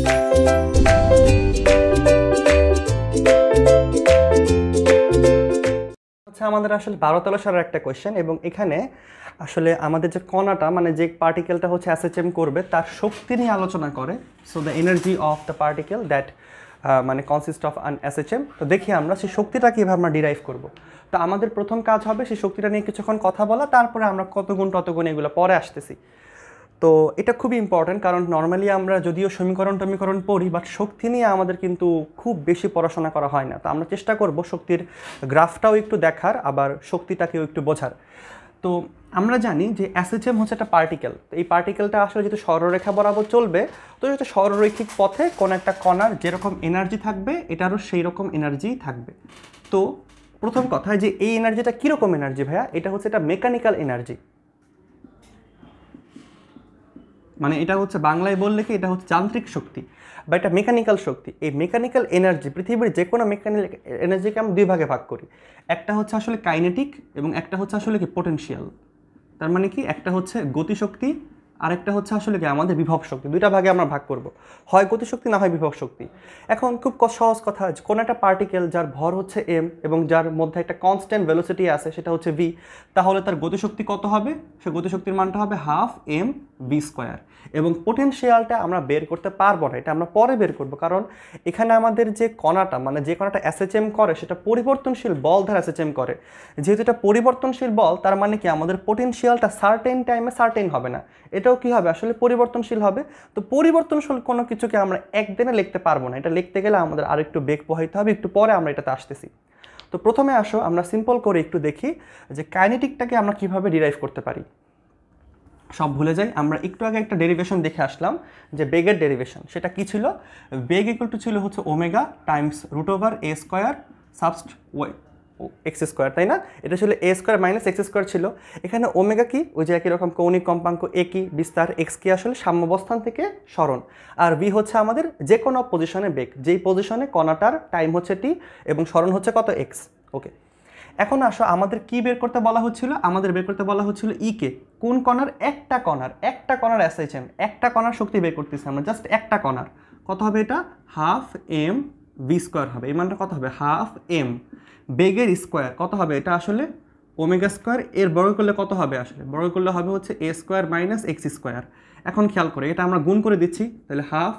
হচ্ছে আমাদের আসলে বারোতলা সারের একটা কোয়েশ্চেন এবং এখানে আসলে আমাদের যে কণাটা মানে যে পার্টিকেলটা হচ্ছে অ্যাসেচেম করবে তার শক্তি নিয়ে আলোচনা করে so the energy of the particle that মানে কনসিস্ট অফ আন অ্যাসেচেম তো দেখি আমরা সেই শক্তিটা কীভাবে আমরা ডিরাইভ করব তো আমাদের প্রথম কাজ হবে সেই শক্তিটা নিয়ে কিছুক্ষণ কথা বলা তারপরে আমরা কত গুণ তত গুণ এগুলো পরে আসতেছি তো এটা খুবই ইম্পর্ট্যান্ট কারণ নর্মালি আমরা যদিও সমীকরণ টমীকরণ পড়ি বাট শক্তি নিয়ে আমাদের কিন্তু খুব বেশি পড়াশোনা করা হয় না তো আমরা চেষ্টা করব শক্তির গ্রাফটাও একটু দেখার আবার শক্তিটাকেও একটু বোঝার তো আমরা জানি যে অ্যাসিচেম হচ্ছে একটা পার্টিকেল তো এই পার্টিকেলটা আসলে যেহেতু সরলরেখা বরাবর চলবে তো যেহেতু সরলরৈখিক পথে কোনো একটা কণার যেরকম এনার্জি থাকবে এটারও সেই রকম এনার্জি থাকবে তো প্রথম কথা যে এই এনার্জিটা কীরকম এনার্জি ভাইয়া এটা হচ্ছে একটা মেকানিক্যাল এনার্জি মানে এটা হচ্ছে বাংলায় বললে কি এটা হচ্ছে যান্ত্রিক শক্তি বা এটা মেকানিক্যাল শক্তি এই মেকানিক্যাল এনার্জি পৃথিবীর যে কোনো মেকানিক এনার্জিকে আমি দুই ভাগে ভাগ করি একটা হচ্ছে আসলে কাইনেটিক এবং একটা হচ্ছে আসলে কি পোটেন্সিয়াল তার মানে কি একটা হচ্ছে গতিশক্তি আর একটা হচ্ছে আসলে কি আমাদের বিভব শক্তি দুইটা ভাগে আমরা ভাগ করব হয় গতিশক্তি না হয় বিভব শক্তি এখন খুব সহজ কথা কোন একটা পার্টিকেল যার ভর হচ্ছে এম এবং যার মধ্যে একটা কনস্ট্যান্ট ভেলোসিটি আছে সেটা হচ্ছে ভি তাহলে তার গতিশক্তি কত হবে সে গতিশক্তির মানটা হবে হাফ এম বি স্কোয়ার এবং পোটেনশিয়ালটা আমরা বের করতে পারবো না এটা আমরা পরে বের করব কারণ এখানে আমাদের যে কণাটা মানে যে কণাটা অ্যাসেচএম করে সেটা পরিবর্তনশীল বল ধারা অ্যাসেচএম করে যেহেতু এটা পরিবর্তনশীল বল তার মানে কি আমাদের পোটেনশিয়ালটা সার্টেন টাইমে সার্টেন হবে না এটাও কি হবে আসলে পরিবর্তনশীল হবে তো পরিবর্তনশীল কোনো কিছুকে আমরা একদিনে লিখতে পারবো না এটা লিখতে গেলে আমাদের আর একটু বেগ পোহাইতে হবে একটু পরে আমরা এটাতে আসতেছি তো প্রথমে আসো আমরা সিম্পল করে একটু দেখি যে কাইনেটিকটাকে আমরা কিভাবে ডিরাইভ করতে পারি সব ভুলে যাই আমরা একটু আগে একটা ডেরিভেশন দেখে আসলাম যে বেগের ডেরিভেশন সেটা কি ছিল বেগ ইকুয়াল টু ছিল হচ্ছে omega times root over a square সাবস্ট ওয়াই এক্স স্কোয়ার তাই না এটা ছিল a square minus x square ছিল এখানে ওমেগা কি ওই যে একই রকম কৌণিক কম্পাঙ্ক এ কি বিস্তার এক্স কি আসলে সাম্যবস্থান থেকে সরণ আর বি হচ্ছে আমাদের যে কোনো পজিশনে বেগ যেই পজিশনে কণাটার টাইম হচ্ছে টি এবং সরণ হচ্ছে কত এক্স ওকে এখন আসো আমাদের কি বের করতে বলা হচ্ছিল আমাদের বের করতে বলা হচ্ছিল ইকে e কোন কণার একটা কণার একটা কণার অ্যাসাইচেন একটা কণার শক্তি বের করতেছে আমরা জাস্ট একটা কণার কত হবে এটা হাফ এম ভি স্কোয়ার হবে এই মানটা কত হবে হাফ এম বেগের স্কোয়ার কত হবে এটা আসলে ওমেগা স্কোয়ার এর বড় করলে কত হবে আসলে বড় করলে হবে হচ্ছে a square minus x square এখন খেয়াল করে এটা আমরা গুণ করে দিচ্ছি তাহলে half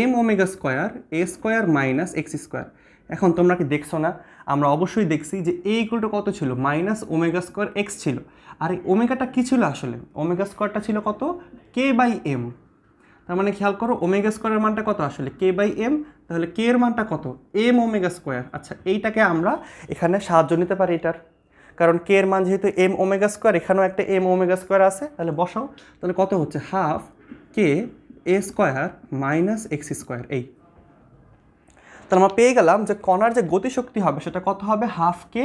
m omega square a square minus x square এখন তোমরা কি দেখছো না আমরা অবশ্যই দেখছি যে এ ইকুয়ালটা কত ছিল মাইনাস ওমেগা স্কোয়ার এক্স ছিল আর এই ওমেগাটা কী ছিল আসলে ওমেগা স্কোয়ারটা ছিল কত কে বাই এম তার মানে খেয়াল করো ওমেগা স্কোয়ারের মানটা কত আসলে কে বাই এম তাহলে কে এর মানটা কত এম ওমেগা স্কোয়ার আচ্ছা এইটাকে আমরা এখানে সাহায্য নিতে পারি এটার কারণ কে এর মান যেহেতু এম ওমেগা স্কোয়ার এখানেও একটা এম ওমেগা স্কোয়ার আছে তাহলে বসাও তাহলে কত হচ্ছে half k a square minus x square এই তাহলে আমরা পেয়ে গেলাম যে কণার যে গতিশক্তি হবে সেটা কত হবে half k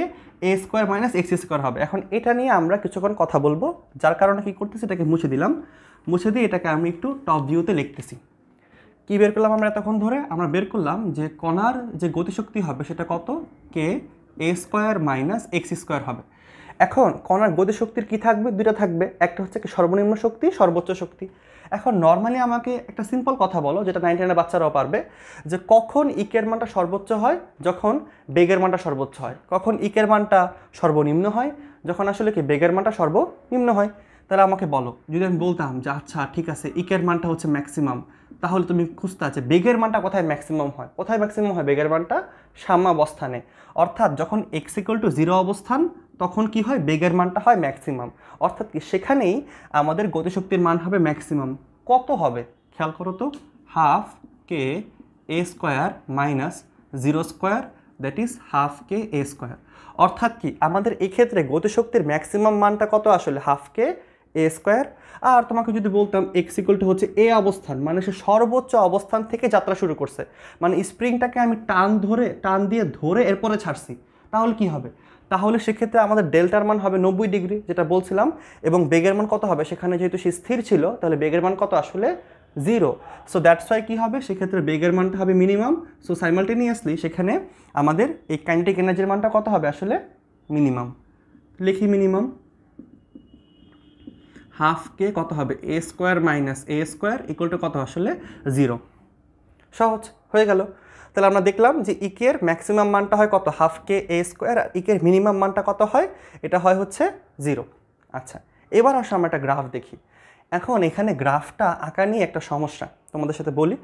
a square minus x square হবে এখন এটা নিয়ে আমরা কিছুক্ষণ কথা বলবো যার কারণে কী করতেছি এটাকে মুছে দিলাম মুছে দিয়ে এটাকে আমি একটু টপ ভিউতে লিখতেছি কী বের করলাম আমরা এতক্ষণ ধরে আমরা বের করলাম যে কণার যে গতিশক্তি হবে সেটা কত k a square minus x square হবে এখন কণার গতিশক্তির কী থাকবে দুইটা থাকবে একটা হচ্ছে কি সর্বনিম্ন শক্তি সর্বোচ্চ শক্তি এখন নর্মালি আমাকে একটা সিম্পল কথা বলো যেটা নাইন টেনের বাচ্চারাও পারবে যে কখন ইকের মানটা সর্বোচ্চ হয় যখন বেগের মানটা সর্বোচ্চ হয় কখন ইকের মানটা সর্বনিম্ন হয় যখন আসলে কি বেগের মানটা সর্বনিম্ন হয় তাহলে আমাকে বলো যদি আমি বলতাম যে আচ্ছা ঠিক আছে ইকের মানটা হচ্ছে ম্যাক্সিমাম তাহলে তুমি খুঁজতে আছে বেগের মানটা কোথায় ম্যাক্সিমাম হয় কোথায় ম্যাক্সিমাম হয় বেগের মানটা সাম্যাবস্থানে অর্থাৎ যখন এক্স ইকুয়াল টু জিরো অবস্থান তখন কি হয় বেগের মানটা হয় ম্যাক্সিমাম অর্থাৎ কি সেখানেই আমাদের গতিশক্তির মান হবে ম্যাক্সিমাম কত হবে খেয়াল করো তো half k a square minus zero square that is half k a square অর্থাৎ কি আমাদের এক্ষেত্রে গতিশক্তির ম্যাক্সিমাম মানটা কত আসলে হাফ কে এ স্কোয়ার আর তোমাকে যদি বলতাম এক্স ইকুয়ালটা হচ্ছে এ অবস্থান মানে সে সর্বোচ্চ অবস্থান থেকে যাত্রা শুরু করছে মানে স্প্রিংটাকে আমি টান ধরে টান দিয়ে ধরে এরপরে ছাড়ছি তাহলে কি হবে তাহলে সেক্ষেত্রে আমাদের ডেল্টার মান হবে নব্বই ডিগ্রি যেটা বলছিলাম এবং বেগের মান কত হবে সেখানে যেহেতু সে স্থির ছিল তাহলে বেগের মান কত আসলে জিরো সো দ্যাটস ওয়াই কী হবে সেক্ষেত্রে বেগের মানটা হবে মিনিমাম সো সাইমালটেনিয়াসলি সেখানে আমাদের এই কাইনেটিক এনার্জির মানটা কত হবে আসলে মিনিমাম লিখি মিনিমাম হাফকে কত হবে a square minus a square equal to কত আসলে জিরো সহজ হয়ে গেল তাহলে আমরা দেখলাম যে ইকের e ম্যাক্সিমাম মানটা হয় কত হাফ কে এ স্কোয়ার আর ইকের e মিনিমাম মানটা কত হয় এটা হয় হচ্ছে জিরো আচ্ছা এবার আসো আমরা একটা গ্রাফ দেখি এখন এখানে গ্রাফটা আঁকা নিয়ে একটা সমস্যা তোমাদের সাথে বলি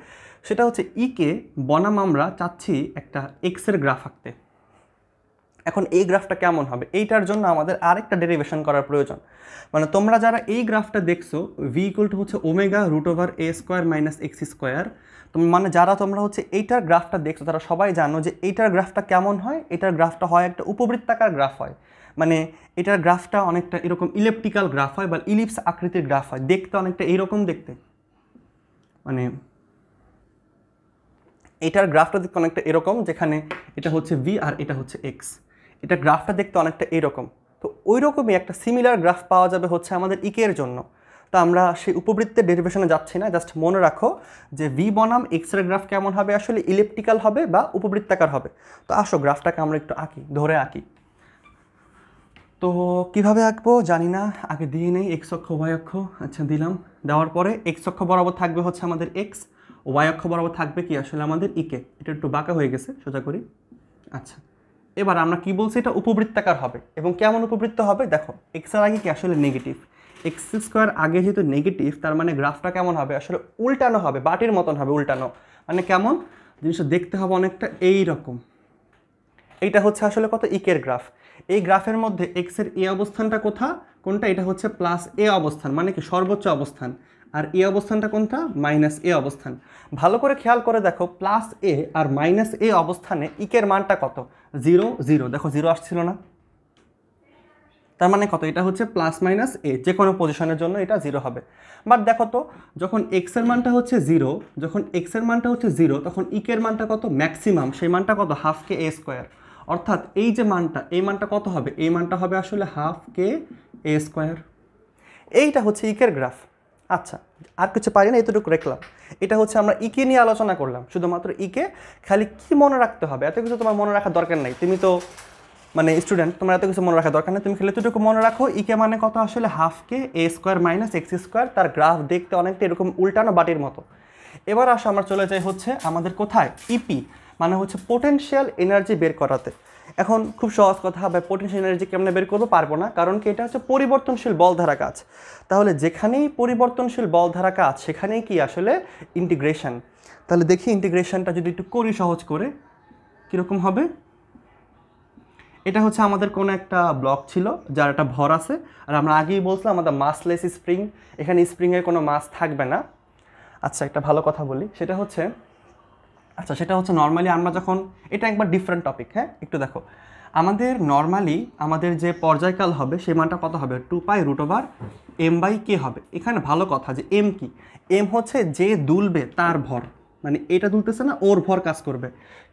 সেটা হচ্ছে ইকে e বনাম আমরা চাচ্ছি একটা এক্সের গ্রাফ আঁকতে এখন এই গ্রাফটা কেমন হবে এইটার জন্য আমাদের আরেকটা ডেরিভেশন করার প্রয়োজন মানে তোমরা যারা এই গ্রাফটা দেখছো ভি ইকুয়াল টু হচ্ছে omega root over a square minus x square মানে যারা তোমরা হচ্ছে এইটার গ্রাফটা দেখছো তারা সবাই জানো যে এইটার গ্রাফটা কেমন হয় এটার গ্রাফটা হয় একটা উপবৃত্তাকার গ্রাফ হয় মানে এটার গ্রাফটা অনেকটা এরকম ইলেপটিক্যাল গ্রাফ হয় বা ইলিপস আকৃতির গ্রাফ হয় দেখতে অনেকটা এইরকম দেখতে মানে এটার গ্রাফটা দেখতে অনেকটা এরকম যেখানে এটা হচ্ছে ভি আর এটা হচ্ছে এক্স এটা গ্রাফটা দেখতে অনেকটা এরকম তো ওই রকমই একটা সিমিলার গ্রাফ পাওয়া যাবে হচ্ছে আমাদের ইকের e জন্য তো আমরা সেই উপবৃত্তের ডেরিভেশনে যাচ্ছি না জাস্ট মনে রাখো যে ভি বনাম এক্স রে গ্রাফ কেমন হবে আসলে ইলেকট্রিক্যাল হবে বা উপবৃত্তাকার হবে তো আসো গ্রাফটাকে আমরা একটু আঁকি ধরে আঁকি তো কিভাবে আঁকবো জানি না আগে দিয়ে নেই এক্স অক্ষ ওয়াই অক্ষ আচ্ছা দিলাম দেওয়ার পরে এক্স অক্ষ বরাবর থাকবে হচ্ছে আমাদের এক্স ওয়াই অক্ষ বরাবর থাকবে কি আসলে আমাদের ইকে e এটা একটু বাঁকা হয়ে গেছে সোজা করি আচ্ছা এবার আমরা কি বলছি এটা উপবৃত্তাকার হবে এবং কেমন উপবৃত্ত হবে দেখো এক্সের আগে কি আসলে নেগেটিভ এক্স স্কোয়ার আগে যেহেতু নেগেটিভ তার মানে গ্রাফটা কেমন হবে আসলে উল্টানো হবে বাটির মতন হবে উল্টানো মানে কেমন জিনিসটা দেখতে হবে অনেকটা এই রকম এইটা হচ্ছে আসলে কত ইকের e গ্রাফ এই গ্রাফের মধ্যে এক্সের এ অবস্থানটা কোথা কোনটা এটা হচ্ছে প্লাস এ অবস্থান মানে কি সর্বোচ্চ অবস্থান আর এ অবস্থানটা কোনটা মাইনাস এ অবস্থান ভালো করে খেয়াল করে দেখো plus A R minus a অবস্থানে ইকের মানটা কত জিরো জিরো দেখো জিরো আসছিল না তার মানে কত এটা হচ্ছে প্লাস মাইনাস এ যে কোনো পজিশনের জন্য এটা জিরো হবে বাট দেখো তো যখন এক্সের মানটা হচ্ছে জিরো যখন এক্সের মানটা হচ্ছে জিরো তখন ইকের মানটা কত ম্যাক্সিমাম সেই মানটা কত হাফ কে এ স্কোয়ার অর্থাৎ এই যে মানটা এই মানটা কত হবে এই মানটা হবে আসলে হাফ কে এ স্কোয়ার এইটা হচ্ছে ইকের গ্রাফ আচ্ছা আর কিছু পারি না এতটুকু রেখলাম এটা হচ্ছে আমরা ইকে নিয়ে আলোচনা করলাম শুধুমাত্র ইকে খালি কি মনে রাখতে হবে এত কিছু তোমার মনে রাখার দরকার নাই তুমি তো মানে স্টুডেন্ট তোমার এত কিছু মনে রাখার দরকার নেই তুমি খেলে এতটুকু মনে রাখো ইকে মানে কত আসলে half k a square minus x square তার গ্রাফ দেখতে অনেকটা এরকম উল্টানো বাটির মতো এবার আসো আমরা চলে যাই হচ্ছে আমাদের কোথায় ইপি e মানে হচ্ছে পোটেনশিয়াল এনার্জি বের করাতে এখন খুব সহজ কথা বা পোটেনশিয়াল এনার্জি কেমনে বের করবো পারবো না কারণ কি এটা হচ্ছে পরিবর্তনশীল বল ধারা কাজ তাহলে যেখানেই পরিবর্তনশীল বল ধারা কাজ সেখানেই কি আসলে ইন্টিগ্রেশন তাহলে দেখি ইন্টিগ্রেশনটা যদি একটু করি সহজ করে কীরকম হবে এটা হচ্ছে আমাদের কোনো একটা ব্লক ছিল যার একটা ভর আছে আর আমরা আগেই বলছিলাম আমাদের মাসলেস স্প্রিং এখানে স্প্রিংয়ের কোনো মাস থাকবে না আচ্ছা একটা ভালো কথা বলি সেটা হচ্ছে আচ্ছা সেটা হচ্ছে নর্মালি আমরা যখন এটা একবার ডিফারেন্ট টপিক হ্যাঁ একটু দেখো আমাদের নর্মালি আমাদের যে পর্যায়কাল হবে সে মানটা কত হবে two pi root over m by k হবে এখানে ভালো কথা যে এম কি এম হচ্ছে যে দুলবে তার ভর মানে এটা তুলতেছে না ওর ভর কাজ করবে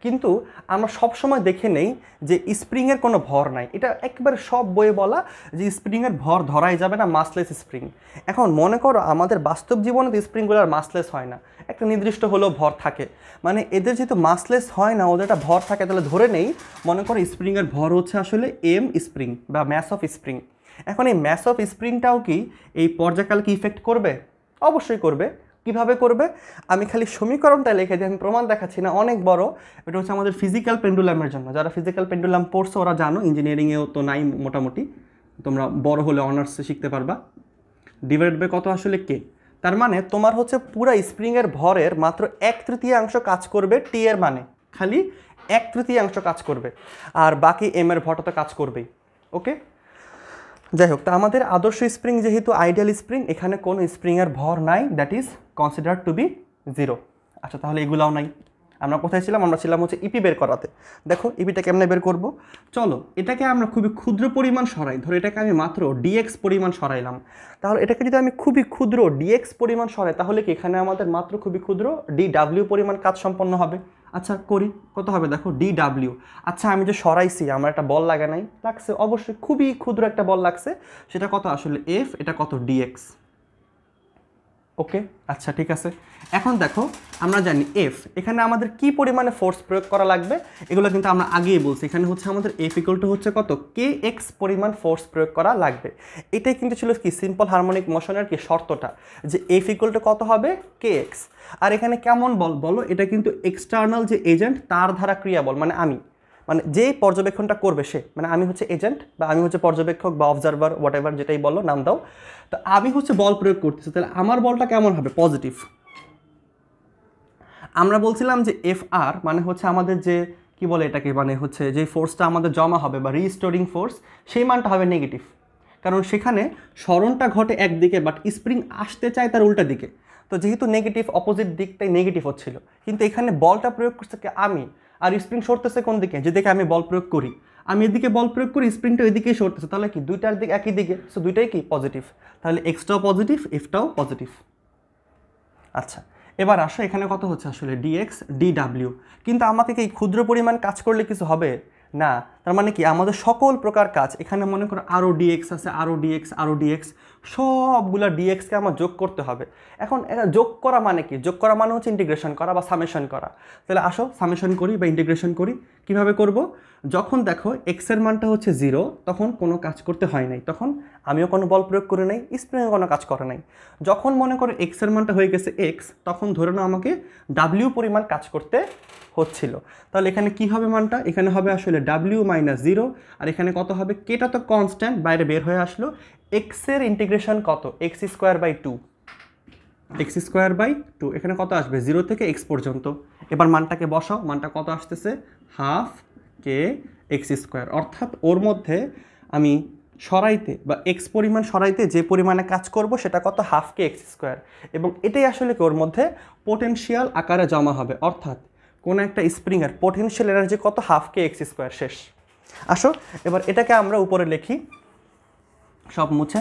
কিন্তু আমরা সব সময় দেখে নেই যে স্প্রিংয়ের কোনো ভর নাই এটা একবারে সব বইয়ে বলা যে স্প্রিংয়ের ভর ধরাই যাবে না মাসলেস স্প্রিং এখন মনে করো আমাদের বাস্তব জীবনে তো আর মাসলেস হয় না একটা নির্দিষ্ট হলেও ভর থাকে মানে এদের যেহেতু মাসলেস হয় না ওদের একটা ভর থাকে তাহলে ধরে নেই মনে করো স্প্রিংয়ের ভর হচ্ছে আসলে এম স্প্রিং বা ম্যাস অফ স্প্রিং এখন এই ম্যাস অফ স্প্রিংটাও কি এই পর্যায়কালকে ইফেক্ট করবে অবশ্যই করবে কিভাবে করবে আমি খালি সমীকরণটা লিখে দিই আমি প্রমাণ দেখাচ্ছি না অনেক বড় এটা হচ্ছে আমাদের ফিজিক্যাল পেন্ডুলামের জন্য যারা ফিজিক্যাল পেন্ডুলাম পড়ছে ওরা জানো ইঞ্জিনিয়ারিংয়েও তো নাই মোটামুটি তোমরা বড় হলে অনার্সে শিখতে পারবা ডিভাইড বাই কত আসলে কে তার মানে তোমার হচ্ছে পুরো স্প্রিংয়ের ভরের মাত্র এক তৃতীয়াংশ কাজ করবে টি এর মানে খালি এক তৃতীয়াংশ কাজ করবে আর বাকি এম এর ভরটা তো কাজ করবেই ওকে যাই হোক তো আমাদের আদর্শ স্প্রিং যেহেতু আইডিয়াল স্প্রিং এখানে কোনো স্প্রিংয়ের ভর নাই that is consider to be zero আচ্ছা তাহলে এগুলাও নাই আমরা কোথায় ছিলাম আমরা ছিলাম হচ্ছে ইপি e বের করাতে দেখো ইপিটা e কেমনে বের করব চলো এটাকে আমরা খুবই ক্ষুদ্র পরিমাণ সরাই ধরো এটাকে আমি মাত্র ডিএক্স পরিমাণ সরাইলাম তাহলে এটাকে যদি আমি খুবই ক্ষুদ্র ডিএক্স পরিমাণ সরাই তাহলে কি এখানে আমাদের মাত্র খুবই ক্ষুদ্র ডি ডাব্লিউ পরিমাণ কাজ সম্পন্ন হবে আচ্ছা করি কত হবে দেখো ডি ডাব্লিউ আচ্ছা আমি যে সরাইছি আমার একটা বল লাগে নাই লাগছে অবশ্যই খুবই ক্ষুদ্র একটা বল লাগছে সেটা কত আসলে এফ এটা কত ডিএক্স ওকে আচ্ছা ঠিক আছে এখন দেখো আমরা জানি এফ এখানে আমাদের কি পরিমাণে ফোর্স প্রয়োগ করা লাগবে এগুলো কিন্তু আমরা আগেই বলছি এখানে হচ্ছে আমাদের এফ ইকুয়াল হচ্ছে কত কে এক্স পরিমাণ ফোর্স প্রয়োগ করা লাগবে এটাই কিন্তু ছিল কি সিম্পল হারমোনিক মোশনের কি শর্তটা যে এফ ইকুয়াল কত হবে কে এক্স আর এখানে কেমন বল বলো এটা কিন্তু এক্সটার্নাল যে এজেন্ট তার ধারা ক্রিয়া বল মানে আমি মানে যেই পর্যবেক্ষণটা করবে সে মানে আমি হচ্ছে এজেন্ট বা আমি হচ্ছে পর্যবেক্ষক বা অবজারভার হোয়াট এভার যেটাই বলো নাম দাও তো আমি হচ্ছে বল প্রয়োগ করতেছি তাহলে আমার বলটা কেমন হবে পজিটিভ আমরা বলছিলাম যে এফ আর মানে হচ্ছে আমাদের যে কি বলে এটাকে মানে হচ্ছে যে ফোর্সটা আমাদের জমা হবে বা রিস্টোরিং ফোর্স সেই মানটা হবে নেগেটিভ কারণ সেখানে স্মরণটা ঘটে একদিকে বাট স্প্রিং আসতে চায় তার উল্টা দিকে তো যেহেতু নেগেটিভ অপোজিট দিকটাই নেগেটিভ হচ্ছিল কিন্তু এখানে বলটা প্রয়োগ করছে আমি আর স্প্রিং সরতেছে কোন দিকে যেদিকে আমি বল প্রয়োগ করি আমি এদিকে বল প্রয়োগ করি স্প্রিংটা এদিকেই সরতেছে তাহলে কি দুইটার দিক একই দিকে সো দুইটাই কি পজিটিভ তাহলে এক্সটাও পজিটিভ এফটাও পজিটিভ আচ্ছা এবার আসো এখানে কত হচ্ছে আসলে ডিএক্স ডিডাব্লিউ কিন্তু আমাকে কি ক্ষুদ্র পরিমাণ কাজ করলে কিছু হবে না তার মানে কি আমাদের সকল প্রকার কাজ এখানে মনে করো আরও ডিএক্স আছে আরও ডিএক্স আরও ডিএক্স সবগুলো ডিএক্সকে আমার যোগ করতে হবে এখন এটা যোগ করা মানে কি যোগ করা মানে হচ্ছে ইন্টিগ্রেশন করা বা সামেশন করা তাহলে আসো সামেশন করি বা ইন্টিগ্রেশন করি কিভাবে করব যখন দেখো এক্সের মানটা হচ্ছে জিরো তখন কোনো কাজ করতে হয় নাই তখন আমিও কোনো বল প্রয়োগ করে নাই স্প্রিংয়ে কোনো কাজ করে নাই যখন মনে করো এক্সের মানটা হয়ে গেছে এক্স তখন ধরে নাও আমাকে ডাব্লিউ পরিমাণ কাজ করতে হচ্ছিল তাহলে এখানে কি হবে মানটা এখানে হবে আসলে ডাব্লিউ মাইনাস জিরো আর এখানে কত হবে কেটা তো কনস্ট্যান্ট বাইরে বের হয়ে আসলো এক্সের ইন্টিগ্রেশন কত x square by two x square by two এখানে কত আসবে জিরো থেকে এক্স পর্যন্ত এবার মানটাকে বসাও মানটা কত আসতেছে হাফ কে এক্স স্কোয়ার অর্থাৎ ওর মধ্যে আমি সরাইতে বা এক্স পরিমাণ সরাইতে যে পরিমাণে কাজ করব সেটা কত হাফ কে এক্স স্কোয়ার এবং এটাই আসলে কি ওর মধ্যে পোটেনশিয়াল আকারে জমা হবে অর্থাৎ কোনো একটা স্প্রিংয়ের পোটেনশিয়াল এনার্জি কত হাফ কে এক্স স্কোয়ার শেষ আসো এবার এটাকে আমরা উপরে লিখি সব মুছে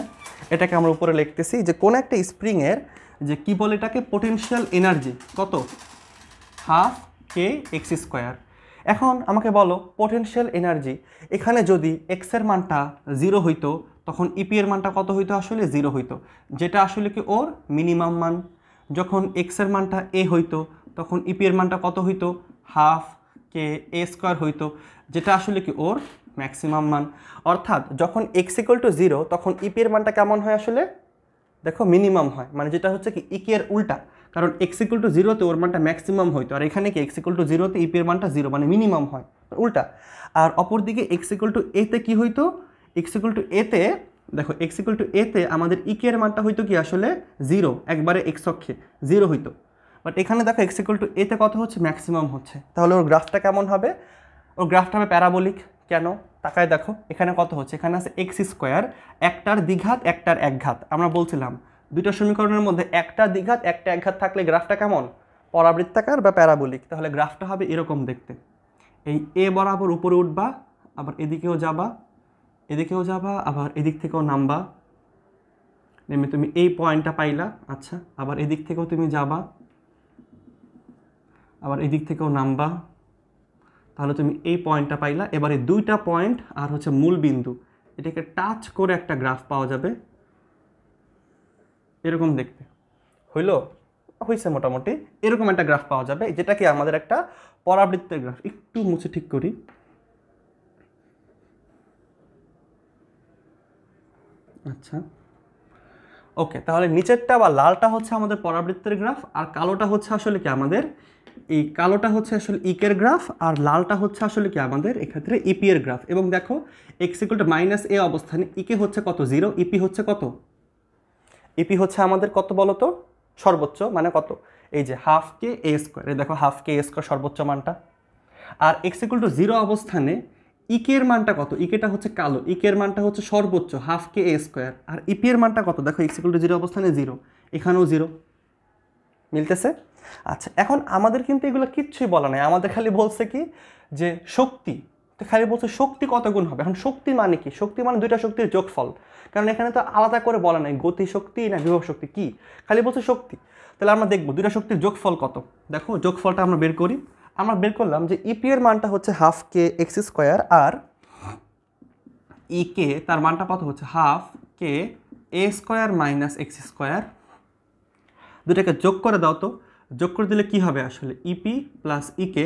এটাকে আমরা উপরে লিখতেছি যে কোন একটা স্প্রিংয়ের যে কি বলে এটাকে পোটেনশিয়াল এনার্জি কত হাফ কে এক্স স্কোয়ার এখন আমাকে বলো পোটেনশিয়াল এনার্জি এখানে যদি এক্সের মানটা জিরো হইতো তখন ইপি e এর মানটা কত হইতো আসলে জিরো হইতো যেটা আসলে কি ওর মিনিমাম মান যখন এক্সের মানটা এ হইতো তখন ইপি e এর মানটা কত হইতো হাফ কে এ স্কোয়ার হইতো যেটা আসলে কি ওর ম্যাক্সিমাম মান অর্থাৎ যখন এক্স ইকুয়াল টু জিরো তখন ইপের e মানটা কেমন হয় আসলে দেখো মিনিমাম হয় মানে যেটা হচ্ছে কি ইকের e উল্টা কারণ এক্স ইকুয়াল টু জিরোতে ওর মানটা ম্যাক্সিমাম হইতো আর এখানে কি এক্স ইকুয়াল টু জিরোতে ইপের মানটা জিরো মানে মিনিমাম হয় উল্টা আর অপরদিকে এক্স ইকুয়াল টু এতে কী হইতো এক্স ইকুয়াল টু এতে দেখো এক্স ইকুয়াল টু এতে আমাদের ইকের e মানটা হইতো কি আসলে জিরো একবারে এক্স অক্ষে জিরো হইতো বাট এখানে দেখো এক্স ইকুয়াল টু এতে কত হচ্ছে ম্যাক্সিমাম হচ্ছে তাহলে ওর গ্রাফটা কেমন হবে ওর গ্রাফটা হবে প্যারাবলিক কেন তাকায় দেখো এখানে কত হচ্ছে এখানে আছে এক্স স্কোয়ার একটার দ্বিঘাত একটার একঘাত আমরা বলছিলাম দুইটা সমীকরণের মধ্যে একটা দ্বিঘাত একটা একঘাত থাকলে গ্রাফটা কেমন পরাবৃত্তাকার বা প্যারাবলিক তাহলে গ্রাফটা হবে এরকম দেখতে এই এ বরাবর উপরে উঠবা আবার এদিকেও যাবা এদিকেও যাবা আবার এদিক থেকেও নামবা নেমে তুমি এই পয়েন্টটা পাইলা আচ্ছা আবার এদিক থেকেও তুমি যাবা আবার এদিক থেকেও নামবা তাহলে তুমি এই পয়েন্টটা পাইলা এবারে দুইটা পয়েন্ট আর হচ্ছে মূল বিন্দু এটাকে টাচ করে একটা গ্রাফ পাওয়া যাবে এরকম দেখতে হইল হয়েছে মোটামুটি এরকম একটা গ্রাফ পাওয়া যাবে যেটা কি আমাদের একটা পরাবৃত্তের গ্রাফ একটু মুছে ঠিক করি আচ্ছা ওকে তাহলে নিচেরটা বা লালটা হচ্ছে আমাদের পরাবৃত্তের গ্রাফ আর কালোটা হচ্ছে আসলে কি আমাদের এই কালোটা হচ্ছে আসলে ইকের গ্রাফ আর লালটা হচ্ছে আসলে কি আমাদের এক্ষেত্রে ইপি এর গ্রাফ এবং দেখো x equal to minus a অবস্থানে ইকে হচ্ছে কত জিরো ইপি হচ্ছে কত ইপি হচ্ছে আমাদের কত বলতো সর্বোচ্চ মানে কত এই যে হাফ কে এ স্কোয়ার এই দেখো হাফ কে এ স্কোয়ার সর্বোচ্চ মানটা আর এক্স ইকুয়াল টু জিরো অবস্থানে ইকের মানটা কত ইকেটা হচ্ছে কালো ইকের মানটা হচ্ছে সর্বোচ্চ হাফ কে এ স্কোয়ার আর ইপি এর মানটা কত দেখো এক্স ইকুয়াল টু জিরো অবস্থানে জিরো এখানেও জিরো মিলতেছে আচ্ছা এখন আমাদের কিন্তু এগুলো কিচ্ছুই বলা নাই আমাদের খালি বলছে কি যে শক্তি তো খালি বলছে শক্তি কত গুণ হবে এখন শক্তি মানে কি শক্তি মানে দুইটা শক্তির যোগফল কারণ এখানে তো আলাদা করে বলা নাই গতি শক্তি না বিভব শক্তি কি খালি বলছে শক্তি তাহলে আমরা দেখবো দুইটা শক্তির যোগফল কত দেখো যোগফলটা আমরা বের করি আমরা বের করলাম যে ইপি e এর মানটা হচ্ছে হাফ কে এক্স স্কোয়ার আর ই e কে তার মানটা কত হচ্ছে half k a square minus x square দুটাকে যোগ করে দাও তো যোগ করে দিলে কি হবে আসলে ইপি প্লাস ইকে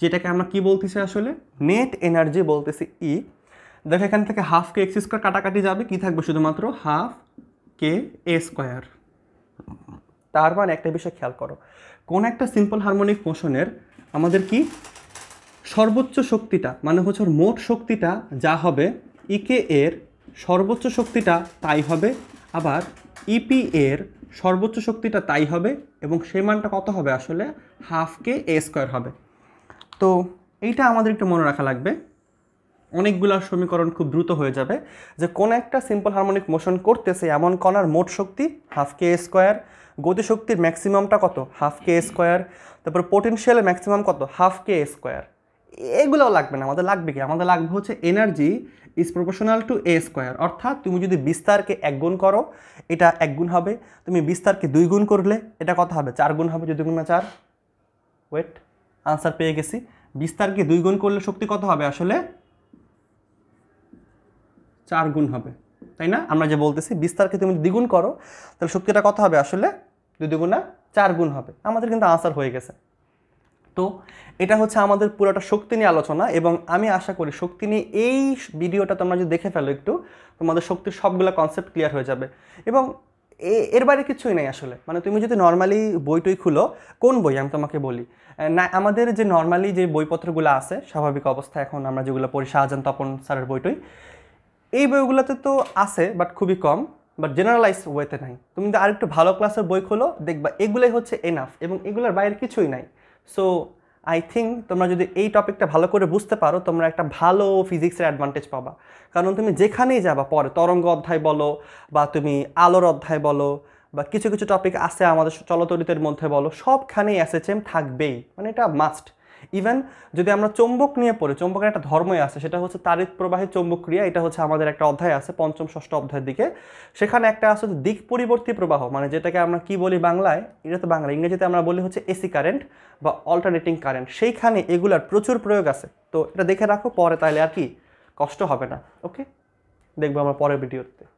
যেটাকে আমরা কি বলতেছি আসলে নেট এনার্জি বলতেছি ই e. দেখো এখান থেকে হাফ কে এক্স স্কোয়ার কাটাকাটি যাবে কি থাকবে শুধুমাত্র হাফ কে এ স্কোয়ার তার মানে একটা বিষয় খেয়াল করো কোন একটা সিম্পল হারমোনিক মোশনের আমাদের কি সর্বোচ্চ শক্তিটা মানে হচ্ছে মোট শক্তিটা যা হবে ইকে e এর সর্বোচ্চ শক্তিটা তাই হবে আবার ইপি e এর সর্বোচ্চ শক্তিটা তাই হবে এবং সেই মানটা কত হবে আসলে হাফ কে এ স্কোয়ার হবে তো এইটা আমাদের একটু মনে রাখা লাগবে অনেকগুলো সমীকরণ খুব দ্রুত হয়ে যাবে যে কোন একটা সিম্পল হারমোনিক মোশন করতেছে এমন কণার মোট শক্তি হাফ কে স্কোয়ার গতিশক্তির ম্যাক্সিমামটা কত হাফ কে স্কোয়ার তারপর পোটেন্সিয়ালের ম্যাক্সিমাম কত হাফ কে স্কোয়ার এগুলোও লাগবে না আমাদের লাগবে কি আমাদের লাগবে হচ্ছে energy is proportional to a square অর্থাৎ তুমি যদি বিস্তারকে এক গুণ করো এটা এক গুণ হবে তুমি বিস্তারকে দুই গুণ করলে এটা কত হবে চার গুণ হবে যদি গুণ না চার ওয়েট আনসার পেয়ে গেছি বিস্তারকে দুই গুণ করলে শক্তি কত হবে আসলে চার গুণ হবে তাই না আমরা যে বলতেছি বিস্তারকে তুমি দ্বিগুণ করো তাহলে শক্তিটা কত হবে আসলে দুই দুগুণা চার গুণ হবে আমাদের কিন্তু আনসার হয়ে গেছে তো এটা হচ্ছে আমাদের পুরোটা শক্তি নিয়ে আলোচনা এবং আমি আশা করি শক্তি নিয়ে এই ভিডিওটা তোমরা যদি দেখে ফেলো একটু তোমাদের শক্তির সবগুলো কনসেপ্ট ক্লিয়ার হয়ে যাবে এবং এর বাইরে কিছুই নেই আসলে মানে তুমি যদি নর্মালি বইটই খুলো কোন বই আমি তোমাকে বলি না আমাদের যে নর্মালি যে বইপত্রগুলো আছে স্বাভাবিক অবস্থা এখন আমরা যেগুলো পড়ি শাহজান তপন স্যারের বইটই এই বইগুলোতে তো আছে বাট খুবই কম বাট জেনারেলাইজ ওয়েতে নাই তুমি যদি আরেকটু ভালো ক্লাসের বই খোলো দেখবা এগুলোই হচ্ছে এনাফ এবং এগুলোর বাইরে কিছুই নাই সো আই থিঙ্ক তোমরা যদি এই টপিকটা ভালো করে বুঝতে পারো তোমরা একটা ভালো ফিজিক্সের অ্যাডভান্টেজ পাবা কারণ তুমি যেখানেই যাবা পরে তরঙ্গ অধ্যায় বলো বা তুমি আলোর অধ্যায় বলো বা কিছু কিছু টপিক আছে আমাদের চলতরিতের মধ্যে বলো সবখানেই এসএচএম থাকবেই মানে এটা মাস্ট ইভেন যদি আমরা চৌম্বক নিয়ে পড়ি চৌম্বকের একটা ধর্মই আছে সেটা হচ্ছে তারিত প্রবাহী চৌম্বক ক্রিয়া এটা হচ্ছে আমাদের একটা অধ্যায় আছে পঞ্চম ষষ্ঠ অধ্যায়ের দিকে সেখানে একটা আছে দিক পরিবর্তী প্রবাহ মানে যেটাকে আমরা কি বলি বাংলায় এটা তো বাংলা ইংরেজিতে আমরা বলি হচ্ছে এসি কারেন্ট বা অল্টারনেটিং কারেন্ট সেইখানে এগুলার প্রচুর প্রয়োগ আছে তো এটা দেখে রাখো পরে তাহলে আর কি কষ্ট হবে না ওকে দেখবো আমরা পরের ভিডিওতে